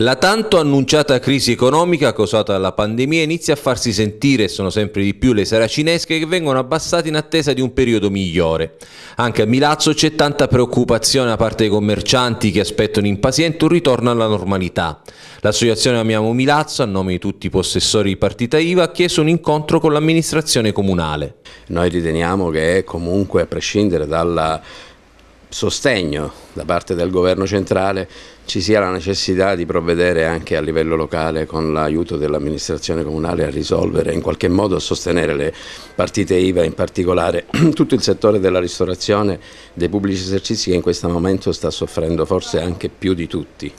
La tanto annunciata crisi economica causata dalla pandemia inizia a farsi sentire e sono sempre di più le saracinesche che vengono abbassate in attesa di un periodo migliore. Anche a Milazzo c'è tanta preoccupazione da parte dei commercianti che aspettano impaziente un ritorno alla normalità. L'associazione Amiamo Milazzo, a nome di tutti i possessori di partita IVA, ha chiesto un incontro con l'amministrazione comunale. Noi riteniamo che comunque a prescindere dalla sostegno da parte del governo centrale ci sia la necessità di provvedere anche a livello locale con l'aiuto dell'amministrazione comunale a risolvere in qualche modo a sostenere le partite IVA in particolare tutto il settore della ristorazione dei pubblici esercizi che in questo momento sta soffrendo forse anche più di tutti.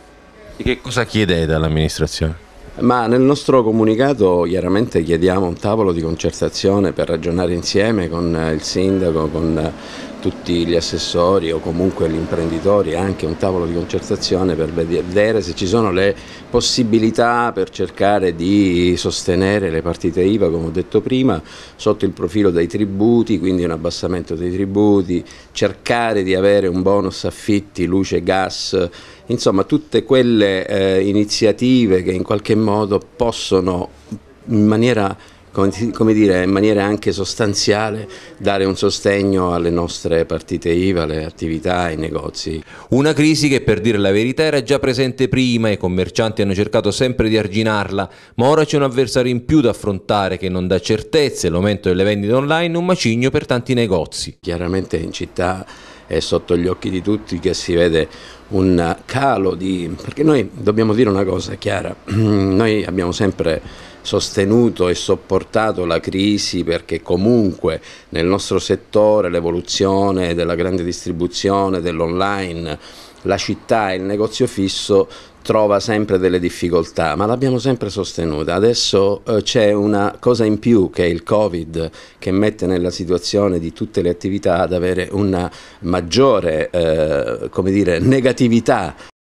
E che cosa chiede dall'amministrazione? Ma nel nostro comunicato chiaramente chiediamo un tavolo di concertazione per ragionare insieme con il sindaco, con tutti gli assessori o comunque gli imprenditori anche un tavolo di concertazione per vedere se ci sono le possibilità per cercare di sostenere le partite IVA come ho detto prima sotto il profilo dei tributi quindi un abbassamento dei tributi cercare di avere un bonus affitti, luce, gas insomma tutte quelle eh, iniziative che in qualche modo possono in maniera come dire, in maniera anche sostanziale dare un sostegno alle nostre partite IVA, alle attività, ai negozi. Una crisi che per dire la verità era già presente prima, i commercianti hanno cercato sempre di arginarla, ma ora c'è un avversario in più da affrontare che non dà certezze, l'aumento delle vendite online, un macigno per tanti negozi. Chiaramente in città è sotto gli occhi di tutti che si vede un calo di... perché noi dobbiamo dire una cosa chiara, noi abbiamo sempre sostenuto e sopportato la crisi perché comunque nel nostro settore l'evoluzione della grande distribuzione, dell'online, la città e il negozio fisso trova sempre delle difficoltà, ma l'abbiamo sempre sostenuta. Adesso eh, c'è una cosa in più che è il Covid che mette nella situazione di tutte le attività ad avere una maggiore eh, dire, negatività